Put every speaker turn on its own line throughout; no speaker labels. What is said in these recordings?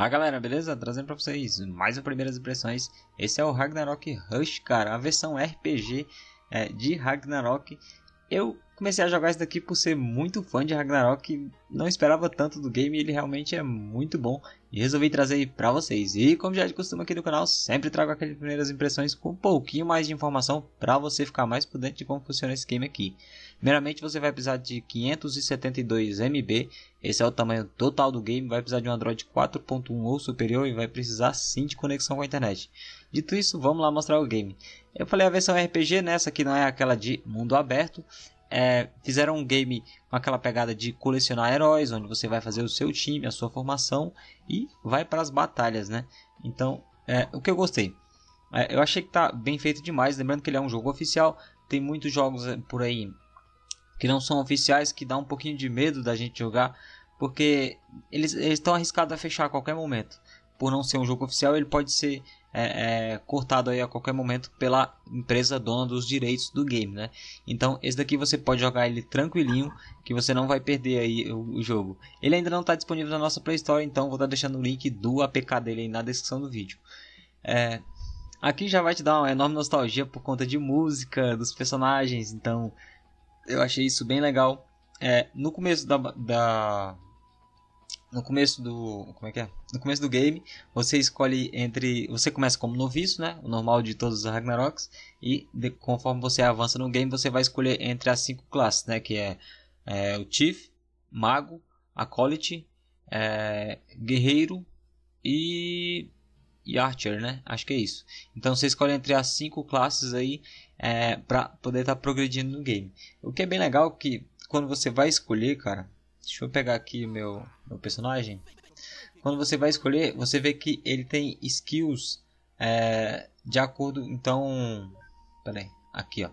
Ah, galera, beleza? Trazendo pra vocês mais um Primeiras Impressões. Esse é o Ragnarok Rush, cara, a versão RPG é, de Ragnarok. Eu comecei a jogar isso daqui por ser muito fã de Ragnarok, não esperava tanto do game, ele realmente é muito bom e resolvi trazer pra vocês. E como já é de costume aqui no canal, sempre trago aquelas primeiras impressões com um pouquinho mais de informação pra você ficar mais prudente de como funciona esse game aqui. Primeiramente você vai precisar de 572 MB, esse é o tamanho total do game, vai precisar de um Android 4.1 ou superior e vai precisar sim de conexão com a internet. Dito isso, vamos lá mostrar o game. Eu falei a versão RPG, né? essa aqui não é aquela de mundo aberto, é, fizeram um game com aquela pegada de colecionar heróis, onde você vai fazer o seu time, a sua formação e vai para as batalhas, né? Então, é, o que eu gostei? É, eu achei que tá bem feito demais, lembrando que ele é um jogo oficial, tem muitos jogos é, por aí que não são oficiais, que dá um pouquinho de medo da gente jogar, porque eles estão arriscados a fechar a qualquer momento. Por não ser um jogo oficial, ele pode ser é, é, cortado aí a qualquer momento pela empresa dona dos direitos do game, né? Então esse daqui você pode jogar ele tranquilinho, que você não vai perder aí o, o jogo. Ele ainda não está disponível na nossa Play Store, então vou estar tá deixando o link do APK dele aí na descrição do vídeo. É, aqui já vai te dar uma enorme nostalgia por conta de música, dos personagens, então eu achei isso bem legal. É, no começo da, da, no começo do como é que é no começo do game você escolhe entre você começa como noviço né o normal de todos os Ragnaroks e de, conforme você avança no game você vai escolher entre as cinco classes né que é, é o Chief mago acolyte é, guerreiro e e Archer, né? Acho que é isso. Então você escolhe entre as cinco classes aí é, para poder estar tá progredindo no game. O que é bem legal é que quando você vai escolher, cara, deixa eu pegar aqui meu meu personagem. Quando você vai escolher, você vê que ele tem skills é, de acordo. Então, pera aí, aqui ó.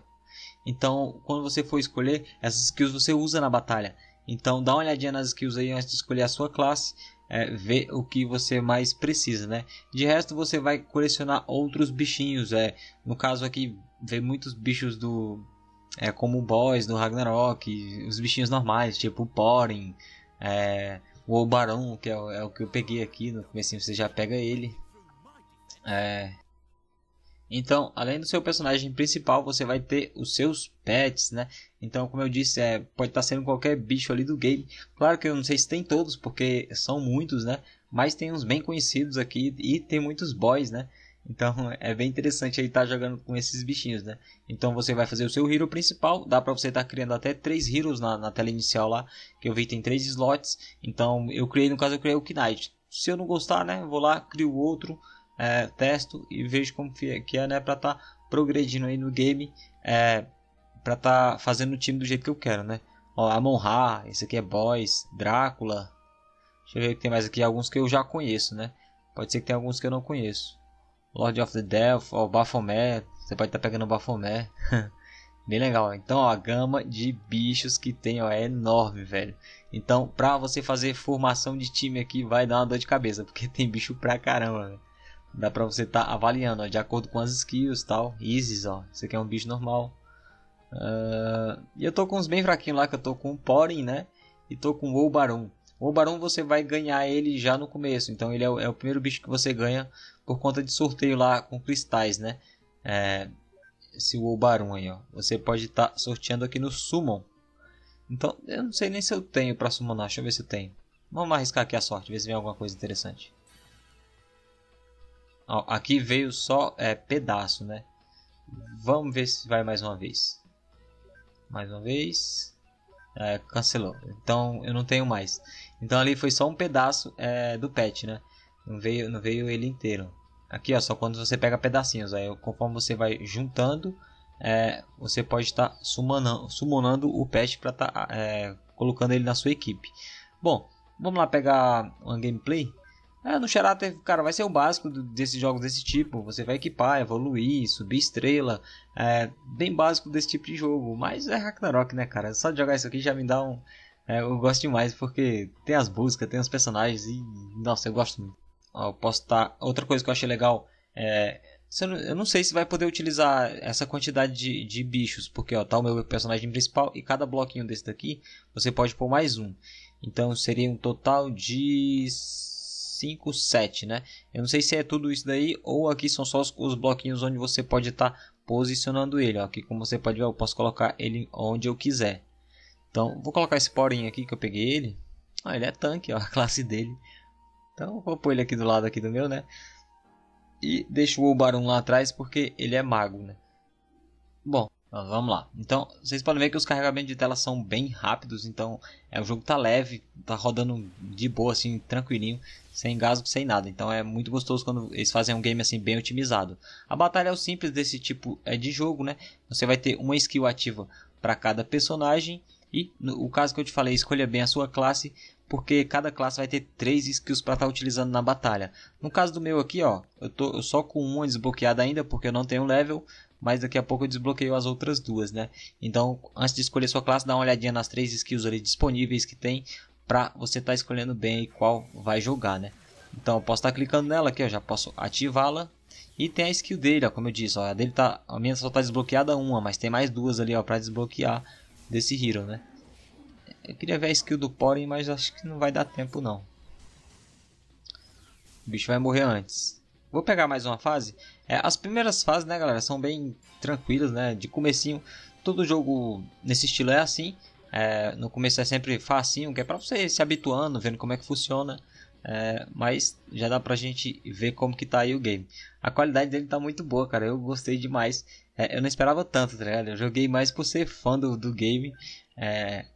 Então, quando você for escolher, essas skills você usa na batalha. Então, dá uma olhadinha nas skills aí antes de escolher a sua classe é, ver o que você mais precisa, né? De resto, você vai colecionar outros bichinhos, é. No caso aqui, ver muitos bichos do... É, como o boys do Ragnarok, os bichinhos normais, tipo o Porin, é, o Obarão que é, é, o que eu peguei aqui no começo, você já pega ele. É, então, além do seu personagem principal, você vai ter os seus pets, né? Então, como eu disse, é, pode estar tá sendo qualquer bicho ali do game. Claro que eu não sei se tem todos, porque são muitos, né? Mas tem uns bem conhecidos aqui e tem muitos boys, né? Então é bem interessante aí estar tá jogando com esses bichinhos, né? Então você vai fazer o seu hero principal, dá para você estar tá criando até três heroes na, na, tela inicial lá, que eu vi tem três slots. Então eu criei, no caso eu criei o Knight. Se eu não gostar, né, vou lá, crio outro, é, testo e vejo como que é, né? Pra estar tá progredindo aí no game, é, pra tá fazendo o time do jeito que eu quero, né? Ó, Amon-Ra, esse aqui é Boys, Drácula. Deixa eu ver o que tem mais aqui, alguns que eu já conheço, né? Pode ser que tenha alguns que eu não conheço. Lord of the Death, ó, Baphomet, você pode estar tá pegando o Baphomet. Bem legal. Então, ó, a gama de bichos que tem ó, é enorme, velho. Então, pra você fazer formação de time aqui, vai dar uma dor de cabeça, porque tem bicho pra caramba. Dá pra você estar tá avaliando, ó, de acordo com as skills e tal. Easy's, ó. Esse aqui é um bicho normal. Uh, e eu tô com uns bem fraquinhos lá, que eu tô com o Porin, né? E tô com o Obarum. O Obarum você vai ganhar ele já no começo. Então ele é o, é o, primeiro bicho que você ganha por conta de sorteio lá com cristais, né? É, esse Obarum aí, ó. Você pode estar tá sorteando aqui no Summon. Então, eu não sei nem se eu tenho pra summonar. Deixa eu ver se eu tenho. Vamos arriscar aqui a sorte, ver se vem alguma coisa interessante. Ó, aqui veio só é, pedaço, né? Vamos ver se vai mais uma vez. Mais uma vez. É, cancelou. Então eu não tenho mais. Então ali foi só um pedaço é, do pet, né? Não veio, não veio ele inteiro. Aqui ó, só quando você pega pedacinhos. Aí conforme você vai juntando, é, você pode estar tá sumonando, sumonando o pet para estar tá, é, colocando ele na sua equipe. Bom, vamos lá pegar uma gameplay. É, no Charter, cara, vai ser o básico desses jogos desse tipo. Você vai equipar, evoluir, subir estrela. É bem básico desse tipo de jogo. Mas é Ragnarok, né, cara? Só de jogar isso aqui já me dá um. É, eu gosto demais porque tem as músicas, tem os personagens e. Nossa, eu gosto muito. Ó, posso estar. Tá, outra coisa que eu achei legal é. Eu não sei se vai poder utilizar essa quantidade de, de bichos, porque ó, tá o meu personagem principal e cada bloquinho desse daqui você pode pôr mais um. Então seria um total de 5, 7, né? Eu não sei se é tudo isso daí ou aqui são só os, os bloquinhos onde você pode estar tá posicionando ele. Ó. Aqui como você pode ver, eu posso colocar ele onde eu quiser. Então, vou colocar esse porinho aqui que eu peguei ele. Ah, ele é tanque, ó, a classe dele. Então, vou pôr ele aqui do lado aqui do meu, né? E deixo o Baron lá atrás porque ele é mago, né? Bom, ah, vamos lá. Então, vocês podem ver que os carregamentos de tela são bem rápidos, então é, o jogo tá leve, tá rodando de boa, assim, tranquilinho, sem gasto, sem nada. Então é muito gostoso quando eles fazem um game assim bem otimizado. A batalha é o simples desse tipo é, de jogo, né? Você vai ter uma skill ativa para cada personagem e no, o caso que eu te falei, escolha bem a sua classe, porque cada classe vai ter três skills para estar tá utilizando na batalha. No caso do meu aqui, ó, eu tô só com uma desbloqueada ainda porque eu não tenho level, mas daqui a pouco eu desbloqueio as outras duas, né? Então, antes de escolher sua classe, dá uma olhadinha nas três skills ali disponíveis que tem para você estar tá escolhendo bem qual vai jogar, né? Então, eu posso estar tá clicando nela aqui, ó, já posso ativá-la. E tem a skill dele, ó, como eu disse, ó, a dele tá, a minha só tá desbloqueada uma, mas tem mais duas ali, ó, para desbloquear desse hero, né? Eu queria ver a skill do Porin, mas acho que não vai dar tempo não. O bicho vai morrer antes. Vou pegar mais uma fase. É, as primeiras fases, né, galera, são bem tranquilas, né? De comecinho, todo jogo nesse estilo é assim. É, no começo é sempre facinho, que é para você se habituando, vendo como é que funciona. É, mas já dá pra gente ver como que tá aí o game. A qualidade dele tá muito boa, cara. Eu gostei demais. É, eu não esperava tanto, tá ligado? Eu joguei mais por ser fã do, do game. É,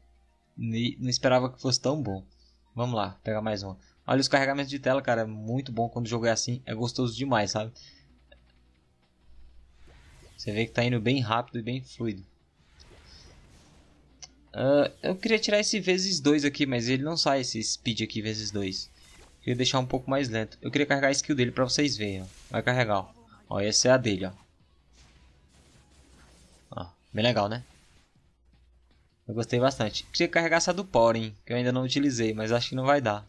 não esperava que fosse tão bom. Vamos lá, pegar mais uma. Olha os carregamentos de tela, cara. É muito bom quando o jogo é assim. É gostoso demais, sabe? Você vê que tá indo bem rápido e bem fluido. Uh, eu queria tirar esse vezes 2 aqui, mas ele não sai esse speed aqui vezes 2. Queria deixar um pouco mais lento. Eu queria carregar a skill dele pra vocês verem. Ó. Vai carregar, ó. ó. Essa é a dele, ó. ó. Bem legal, né? Eu gostei bastante. Queria carregar essa do porém, que eu ainda não utilizei, mas acho que não vai dar.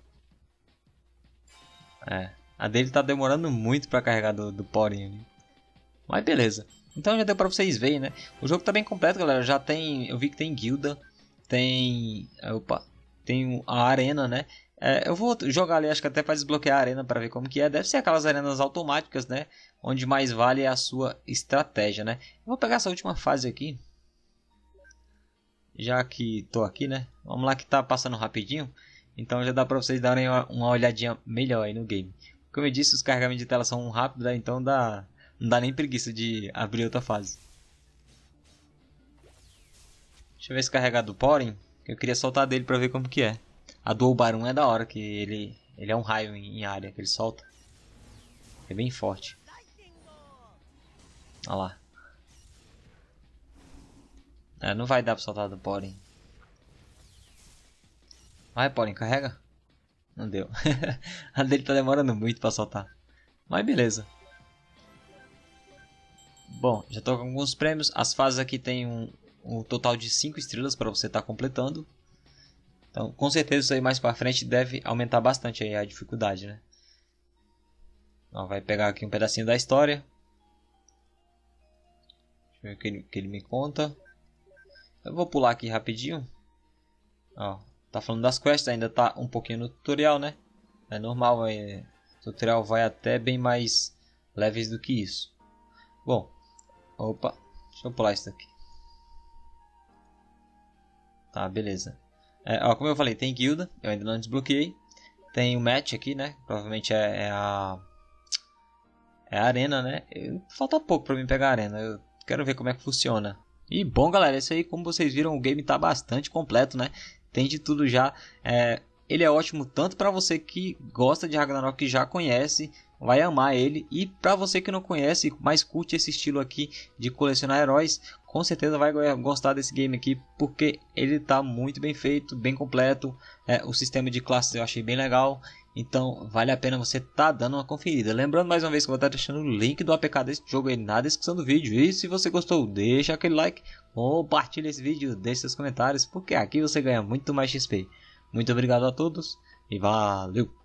É. A dele tá demorando muito para carregar do, do porinho ali. Né? Mas beleza. Então já deu para vocês verem, né? O jogo tá bem completo, galera. Já tem. Eu vi que tem guilda. Tem. Opa. Tem a arena, né? É, eu vou jogar ali, acho que até para desbloquear a arena para ver como que é. Deve ser aquelas arenas automáticas, né? Onde mais vale a sua estratégia, né? Eu vou pegar essa última fase aqui. Já que tô aqui, né? Vamos lá que tá passando rapidinho. Então já dá para vocês darem uma olhadinha melhor aí no game. Como eu disse, os carregamentos de tela são rápidos, né? então dá, não dá nem preguiça de abrir outra fase. Deixa eu ver se carregar do Porin. Eu queria soltar dele pra ver como que é. A do Obarum é da hora, que ele, ele é um raio em, área que ele solta. É bem forte. Olha lá. É, não vai dar pra soltar do Porin. Vai, Paulinho, carrega. Não deu. a dele tá demorando muito pra soltar. Mas beleza. Bom, já tô com alguns prêmios. As fases aqui tem um, um total de 5 estrelas para você estar tá completando. Então, com certeza isso aí mais pra frente deve aumentar bastante aí a dificuldade, né? Ó, vai pegar aqui um pedacinho da história. Deixa eu ver o que ele, que ele me conta. Eu vou pular aqui rapidinho. Ó, tá falando das quests, ainda tá um pouquinho no tutorial, né? É normal, é... o tutorial vai até bem mais leves do que isso. Bom, opa, deixa eu pular isso daqui. Tá, beleza. É, ó, como eu falei, tem guilda, eu ainda não desbloqueei. Tem o match aqui, né? Provavelmente é, é a... É a arena, né? Eu, falta pouco pra mim pegar a arena, eu quero ver como é que funciona. E bom galera, é isso aí como vocês viram o game tá bastante completo né tem de tudo já. É, ele é ótimo tanto para você que gosta de Ragnarok, que já conhece, vai amar ele, e para você que não conhece, mas curte esse estilo aqui de colecionar heróis, com certeza vai gostar desse game aqui, porque ele está muito bem feito, bem completo, é, o sistema de classes eu achei bem legal, então vale a pena você tá dando uma conferida. Lembrando mais uma vez que eu vou estar deixando o link do APK desse jogo aí na descrição do vídeo. E se você gostou, deixa aquele like, compartilha esse vídeo, deixe seus comentários, porque aqui você ganha muito mais XP. Muito obrigado a todos e valeu!